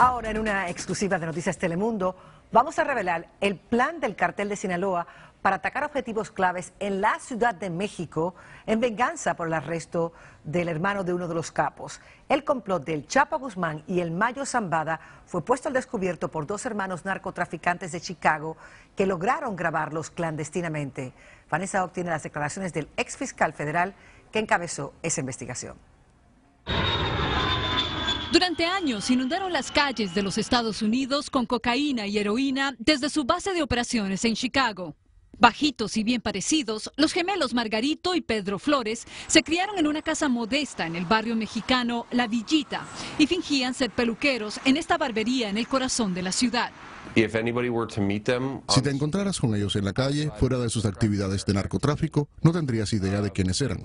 Ahora, en una exclusiva de Noticias Telemundo, vamos a revelar el plan del cartel de Sinaloa para atacar objetivos claves en la Ciudad de México en venganza por el arresto del hermano de uno de los capos. El complot del Chapo Guzmán y el Mayo Zambada fue puesto al descubierto por dos hermanos narcotraficantes de Chicago que lograron grabarlos clandestinamente. Vanessa obtiene las declaraciones del ex fiscal federal que encabezó esa investigación. Durante años inundaron las calles de los Estados Unidos con cocaína y heroína desde su base de operaciones en Chicago. Bajitos y bien parecidos, los gemelos Margarito y Pedro Flores se criaron en una casa modesta en el barrio mexicano La Villita y fingían ser peluqueros en esta barbería en el corazón de la ciudad. Si te encontraras con ellos en la calle, fuera de sus actividades de narcotráfico, no tendrías idea de quiénes eran.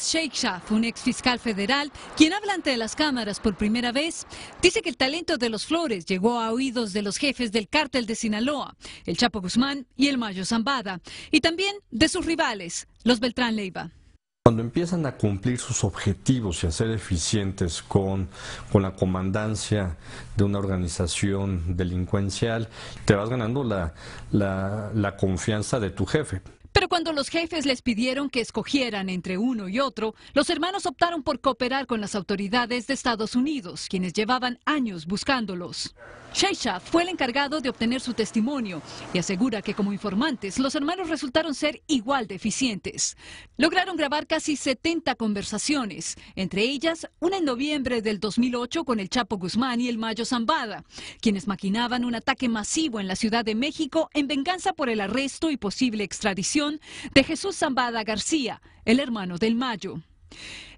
Sheikh Shaf, un ex fiscal federal, quien habla ante las cámaras por primera vez, dice que el talento de los Flores llegó a oídos de los jefes del cártel de Sinaloa, el Chapo Guzmán y el Mayo Zambada, y también de sus rivales, los Beltrán Leiva. Cuando empiezan a cumplir sus objetivos y a ser eficientes con, la comandancia de una organización delincuencial, te vas ganando la confianza de tu jefe. Cuando los jefes les pidieron que escogieran entre uno y otro, los hermanos optaron por cooperar con las autoridades de Estados Unidos, quienes llevaban años buscándolos. Sheisha fue el encargado de obtener su testimonio y asegura que como informantes los hermanos resultaron ser igual de eficientes. Lograron grabar casi 70 conversaciones, entre ellas una en noviembre del 2008 con el Chapo Guzmán y el Mayo Zambada, quienes maquinaban un ataque masivo en la Ciudad de México en venganza por el arresto y posible extradición de Jesús Zambada García, el hermano del Mayo.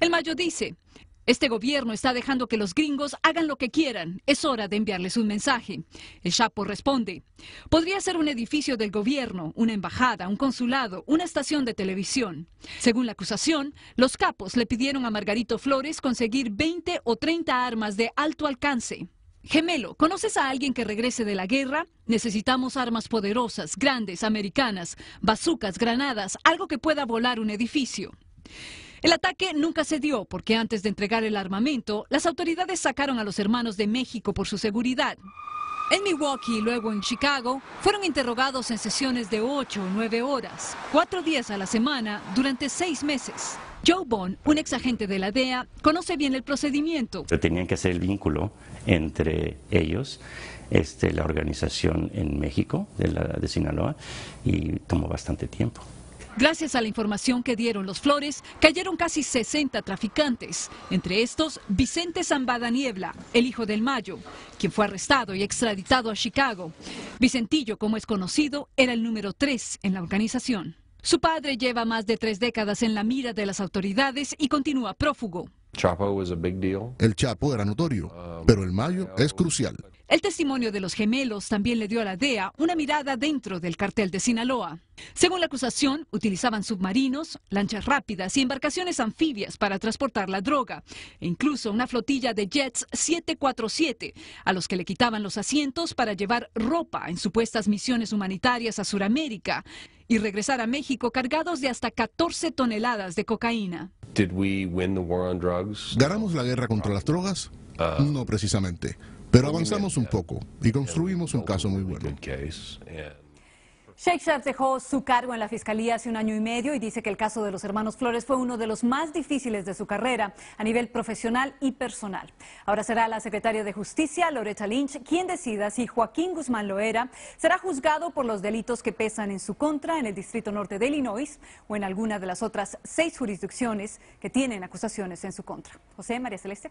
El Mayo dice, este gobierno está dejando que los gringos hagan lo que quieran. Es hora de enviarles un mensaje. El Chapo responde. Podría ser un edificio del gobierno, una embajada, un consulado, una estación de televisión. Según la acusación, los capos le pidieron a Margarito Flores conseguir 20 o 30 armas de alto alcance. Gemelo, ¿conoces a alguien que regrese de la guerra? Necesitamos armas poderosas, grandes, americanas, bazucas, granadas, algo que pueda volar un edificio. El ataque nunca se dio porque antes de entregar el armamento, las autoridades sacaron a los hermanos de México por su seguridad. En Milwaukee y luego en Chicago, fueron interrogados en sesiones de ocho o 9 horas, cuatro días a la semana, durante seis meses. Joe Bond, un ex agente de la DEA, conoce bien el procedimiento. Tenían que hacer el vínculo entre ellos, este, la organización en México, de Sinaloa, y tomó bastante tiempo. Gracias a la información que dieron los Flores, cayeron casi 60 traficantes, entre estos Vicente Zambada Niebla, el hijo del Mayo, quien fue arrestado y extraditado a Chicago. Vicentillo, como es conocido, era el número 3 en la organización. Su padre lleva más de tres décadas en la mira de las autoridades y continúa prófugo. El Chapo era notorio, um, pero el Mayo es crucial. El testimonio de los gemelos también le dio a la DEA una mirada dentro del cartel de Sinaloa. Según la acusación, utilizaban submarinos, lanchas rápidas y embarcaciones anfibias para transportar la droga, e incluso una flotilla de jets 747, a los que le quitaban los asientos para llevar ropa en supuestas misiones humanitarias a Sudamérica y regresar a México cargados de hasta 14 toneladas de cocaína. ¿Ganamos la guerra contra las drogas? Uh, no precisamente. Pero avanzamos un poco y construimos un caso muy bueno. Shakespeare dejó su cargo en la fiscalía hace un año y medio y dice que el caso de los hermanos Flores fue uno de los más difíciles de su carrera a nivel profesional y personal. Ahora será la secretaria de Justicia, Loretta Lynch, quien decida si Joaquín Guzmán Loera será juzgado por los delitos que pesan en su contra en el Distrito Norte de Illinois o en alguna de las otras seis jurisdicciones que tienen acusaciones en su contra. José María Celeste.